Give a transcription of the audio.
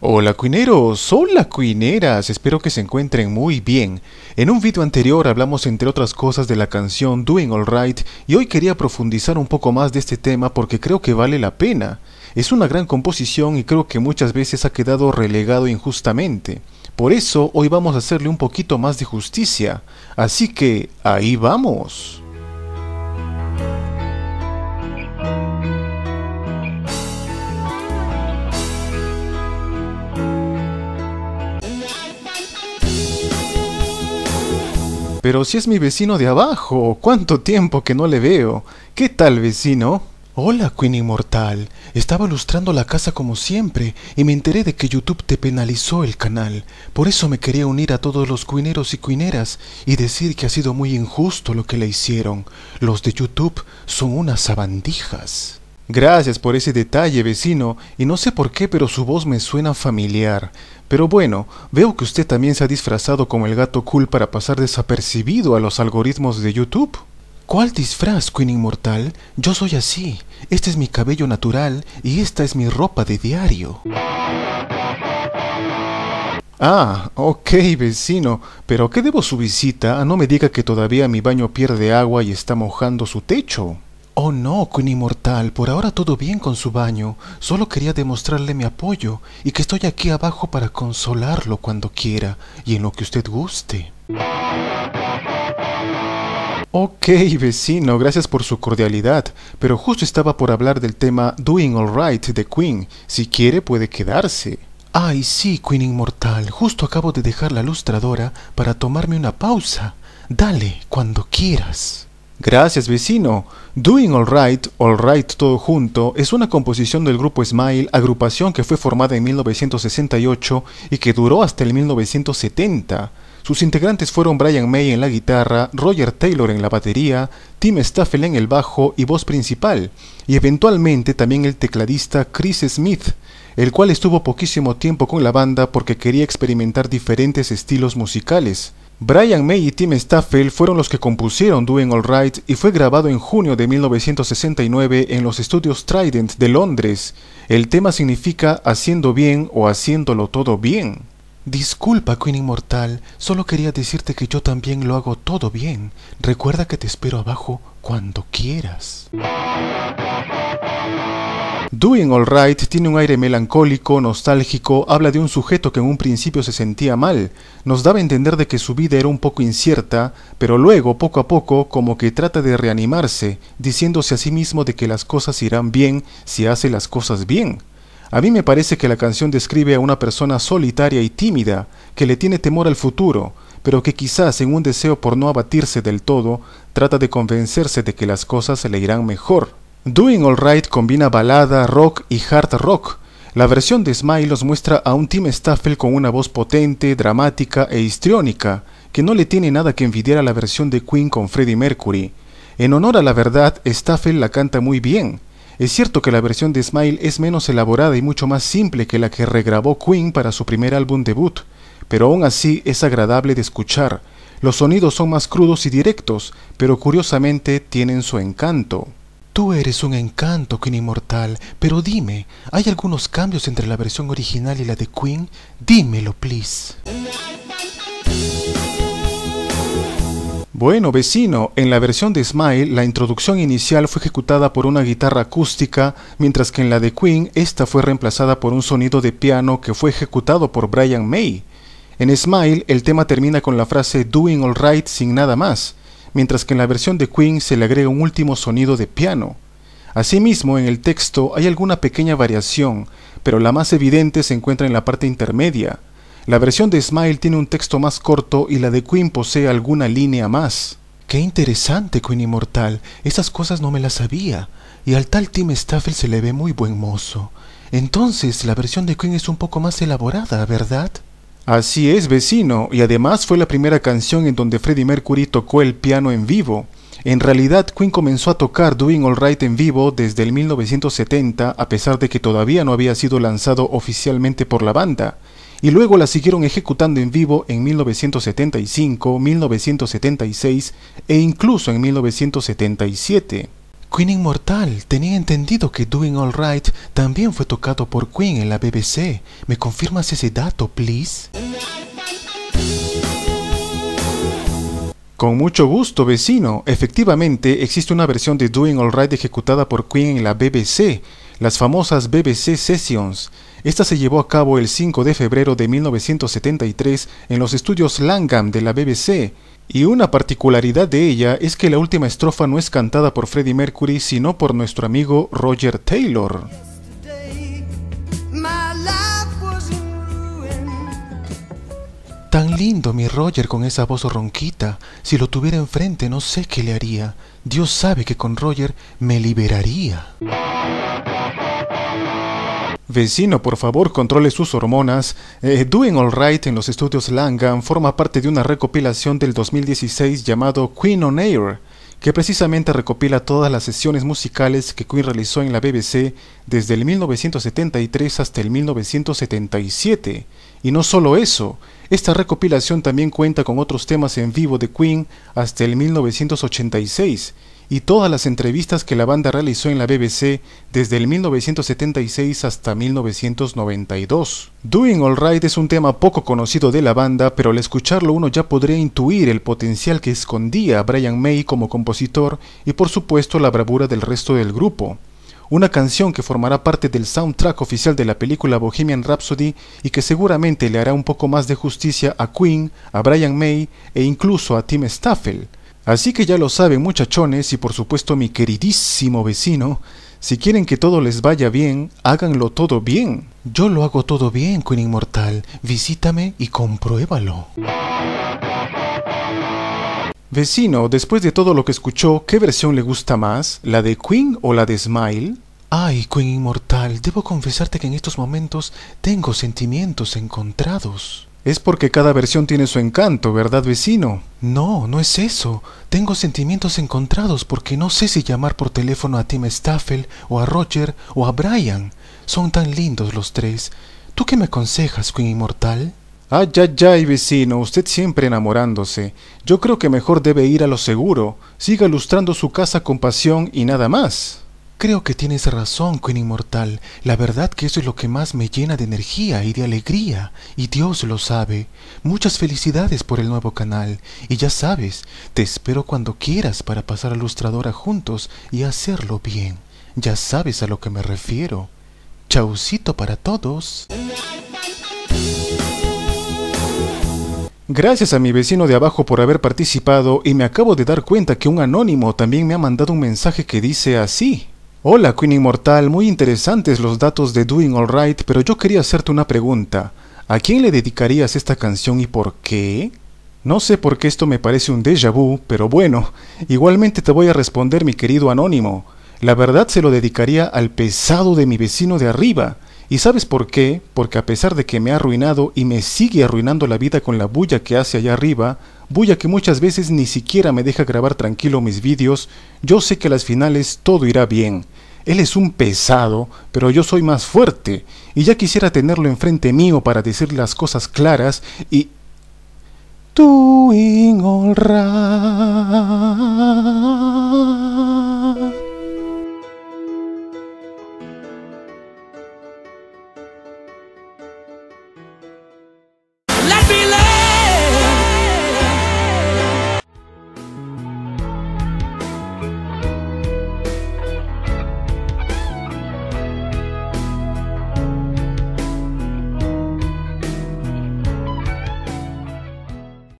Hola cuineros, hola cuineras, espero que se encuentren muy bien. En un video anterior hablamos entre otras cosas de la canción Doing Alright y hoy quería profundizar un poco más de este tema porque creo que vale la pena. Es una gran composición y creo que muchas veces ha quedado relegado injustamente. Por eso hoy vamos a hacerle un poquito más de justicia. Así que ahí vamos. Pero si es mi vecino de abajo, cuánto tiempo que no le veo. ¿Qué tal, vecino? Hola, Queen Inmortal. Estaba lustrando la casa como siempre y me enteré de que YouTube te penalizó el canal. Por eso me quería unir a todos los cuineros y cuineras y decir que ha sido muy injusto lo que le hicieron. Los de YouTube son unas sabandijas. Gracias por ese detalle, vecino, y no sé por qué, pero su voz me suena familiar. Pero bueno, veo que usted también se ha disfrazado como el gato cool para pasar desapercibido a los algoritmos de YouTube. ¿Cuál disfraz, Queen Inmortal? Yo soy así. Este es mi cabello natural y esta es mi ropa de diario. Ah, ok, vecino. Pero ¿qué debo su visita? Ah, no me diga que todavía mi baño pierde agua y está mojando su techo. Oh no, Queen Inmortal, por ahora todo bien con su baño. Solo quería demostrarle mi apoyo y que estoy aquí abajo para consolarlo cuando quiera y en lo que usted guste. Ok, vecino, gracias por su cordialidad, pero justo estaba por hablar del tema Doing Alright de Queen. Si quiere, puede quedarse. Ay, sí, Queen Inmortal, justo acabo de dejar la lustradora para tomarme una pausa. Dale, cuando quieras. Gracias vecino. Doing Alright, Alright todo junto, es una composición del grupo Smile, agrupación que fue formada en 1968 y que duró hasta el 1970. Sus integrantes fueron Brian May en la guitarra, Roger Taylor en la batería, Tim Staffel en el bajo y voz principal, y eventualmente también el tecladista Chris Smith, el cual estuvo poquísimo tiempo con la banda porque quería experimentar diferentes estilos musicales. Brian May y Tim Staffel fueron los que compusieron Doing Alright y fue grabado en junio de 1969 en los estudios Trident de Londres. El tema significa haciendo bien o haciéndolo todo bien. Disculpa, Queen Inmortal, solo quería decirte que yo también lo hago todo bien. Recuerda que te espero abajo cuando quieras. Doing Alright tiene un aire melancólico, nostálgico, habla de un sujeto que en un principio se sentía mal, nos daba a entender de que su vida era un poco incierta, pero luego, poco a poco, como que trata de reanimarse, diciéndose a sí mismo de que las cosas irán bien si hace las cosas bien. A mí me parece que la canción describe a una persona solitaria y tímida, que le tiene temor al futuro, pero que quizás en un deseo por no abatirse del todo, trata de convencerse de que las cosas le irán mejor. Doing All Right combina balada, rock y hard rock. La versión de Smile los muestra a un Tim Staffel con una voz potente, dramática e histriónica, que no le tiene nada que envidiar a la versión de Queen con Freddie Mercury. En honor a la verdad, Staffel la canta muy bien. Es cierto que la versión de Smile es menos elaborada y mucho más simple que la que regrabó Queen para su primer álbum debut, pero aún así es agradable de escuchar. Los sonidos son más crudos y directos, pero curiosamente tienen su encanto. Tú eres un encanto, Queen Inmortal, pero dime, ¿hay algunos cambios entre la versión original y la de Queen? Dímelo, please. Bueno, vecino, en la versión de Smile, la introducción inicial fue ejecutada por una guitarra acústica, mientras que en la de Queen, esta fue reemplazada por un sonido de piano que fue ejecutado por Brian May. En Smile, el tema termina con la frase Doing Alright sin nada más, mientras que en la versión de Queen se le agrega un último sonido de piano. Asimismo, en el texto hay alguna pequeña variación, pero la más evidente se encuentra en la parte intermedia. La versión de Smile tiene un texto más corto y la de Queen posee alguna línea más. Qué interesante, Queen Inmortal. Esas cosas no me las sabía. Y al tal Tim Staffel se le ve muy buen mozo. Entonces, la versión de Queen es un poco más elaborada, ¿verdad? Así es, vecino, y además fue la primera canción en donde Freddie Mercury tocó el piano en vivo. En realidad, Queen comenzó a tocar Doing Alright en vivo desde el 1970, a pesar de que todavía no había sido lanzado oficialmente por la banda, y luego la siguieron ejecutando en vivo en 1975, 1976 e incluso en 1977. Queen Inmortal, tenía entendido que Doing All Right también fue tocado por Queen en la BBC. ¿Me confirmas ese dato, please? Con mucho gusto, vecino. Efectivamente, existe una versión de Doing All Right ejecutada por Queen en la BBC, las famosas BBC Sessions. Esta se llevó a cabo el 5 de febrero de 1973 en los estudios Langham de la BBC. Y una particularidad de ella es que la última estrofa no es cantada por Freddie Mercury, sino por nuestro amigo Roger Taylor. Tan lindo mi Roger con esa voz ronquita. Si lo tuviera enfrente no sé qué le haría. Dios sabe que con Roger me liberaría. Vecino, por favor, controle sus hormonas. Eh, Doing All Right en los estudios Langham forma parte de una recopilación del 2016 llamado Queen on Air, que precisamente recopila todas las sesiones musicales que Queen realizó en la BBC desde el 1973 hasta el 1977. Y no solo eso, esta recopilación también cuenta con otros temas en vivo de Queen hasta el 1986 y todas las entrevistas que la banda realizó en la BBC desde el 1976 hasta 1992. Doing Alright es un tema poco conocido de la banda, pero al escucharlo uno ya podría intuir el potencial que escondía Brian May como compositor y por supuesto la bravura del resto del grupo. Una canción que formará parte del soundtrack oficial de la película Bohemian Rhapsody y que seguramente le hará un poco más de justicia a Queen, a Brian May e incluso a Tim Staffel. Así que ya lo saben muchachones y por supuesto mi queridísimo vecino, si quieren que todo les vaya bien, háganlo todo bien. Yo lo hago todo bien, Queen Inmortal. Visítame y compruébalo. Vecino, después de todo lo que escuchó, ¿qué versión le gusta más? ¿La de Queen o la de Smile? Ay, Queen Inmortal, debo confesarte que en estos momentos tengo sentimientos encontrados. Es porque cada versión tiene su encanto, ¿verdad, vecino? No, no es eso. Tengo sentimientos encontrados porque no sé si llamar por teléfono a Tim Staffel, o a Roger, o a Brian. Son tan lindos los tres. ¿Tú qué me aconsejas, Queen Inmortal? Ay, ya, y vecino, usted siempre enamorándose. Yo creo que mejor debe ir a lo seguro. Siga lustrando su casa con pasión y nada más. Creo que tienes razón, Queen Inmortal. La verdad que eso es lo que más me llena de energía y de alegría, y Dios lo sabe. Muchas felicidades por el nuevo canal, y ya sabes, te espero cuando quieras para pasar a Lustradora juntos y hacerlo bien. Ya sabes a lo que me refiero. Chaucito para todos. Gracias a mi vecino de abajo por haber participado y me acabo de dar cuenta que un anónimo también me ha mandado un mensaje que dice así. Hola Queen Inmortal, muy interesantes los datos de Doing Alright, pero yo quería hacerte una pregunta. ¿A quién le dedicarías esta canción y por qué? No sé por qué esto me parece un déjà vu, pero bueno, igualmente te voy a responder mi querido anónimo. La verdad se lo dedicaría al pesado de mi vecino de arriba, ¿Y sabes por qué? Porque a pesar de que me ha arruinado y me sigue arruinando la vida con la bulla que hace allá arriba, bulla que muchas veces ni siquiera me deja grabar tranquilo mis vídeos, yo sé que a las finales todo irá bien. Él es un pesado, pero yo soy más fuerte, y ya quisiera tenerlo enfrente mío para decir las cosas claras y... tú all